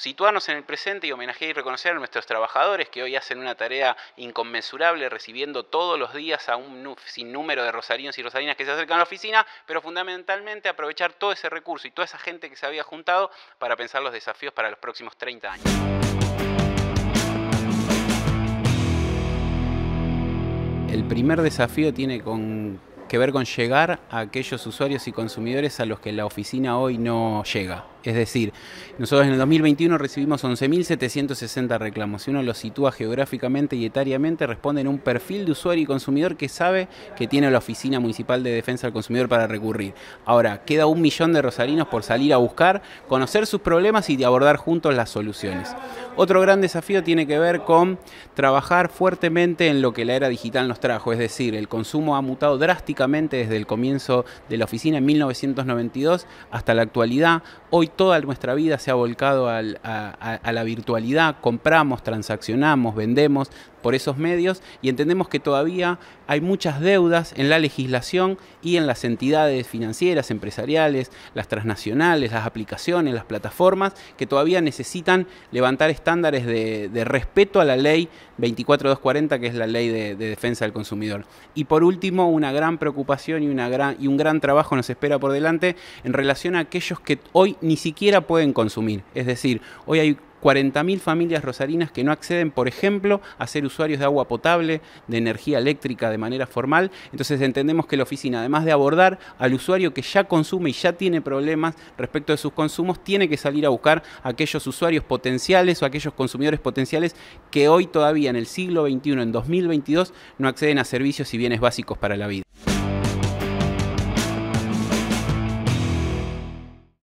situarnos en el presente y homenajear y reconocer a nuestros trabajadores que hoy hacen una tarea inconmensurable recibiendo todos los días a un sinnúmero de rosarinos y rosarinas que se acercan a la oficina, pero fundamentalmente aprovechar todo ese recurso y toda esa gente que se había juntado para pensar los desafíos para los próximos 30 años. El primer desafío tiene con que ver con llegar a aquellos usuarios y consumidores a los que la oficina hoy no llega. Es decir, nosotros en el 2021 recibimos 11.760 reclamos. Si uno los sitúa geográficamente y etariamente, responden un perfil de usuario y consumidor que sabe que tiene la Oficina Municipal de Defensa del Consumidor para recurrir. Ahora, queda un millón de rosarinos por salir a buscar, conocer sus problemas y abordar juntos las soluciones. Otro gran desafío tiene que ver con trabajar fuertemente en lo que la era digital nos trajo, es decir, el consumo ha mutado drásticamente desde el comienzo de la oficina en 1992 hasta la actualidad. Hoy toda nuestra vida se ha volcado a, la virtualidad, compramos, transaccionamos, vendemos por esos medios y entendemos que todavía hay muchas deudas en la legislación y en las entidades financieras, empresariales, las transnacionales, las aplicaciones, las plataformas, que todavía necesitan levantar estándares de, respeto a la ley 24240, que es la ley de, de defensa del consumidor. Y por último, una gran preocupación preocupación y, una gran, y un gran trabajo nos espera por delante en relación a aquellos que hoy ni siquiera pueden consumir. Es decir, hoy hay 40.000 familias rosarinas que no acceden, por ejemplo, a ser usuarios de agua potable, de energía eléctrica de manera formal. Entonces entendemos que la oficina, además de abordar al usuario que ya consume y ya tiene problemas respecto de sus consumos, tiene que salir a buscar a aquellos usuarios potenciales o aquellos consumidores potenciales que hoy todavía en el siglo XXI, en 2022, no acceden a servicios y bienes básicos para la vida.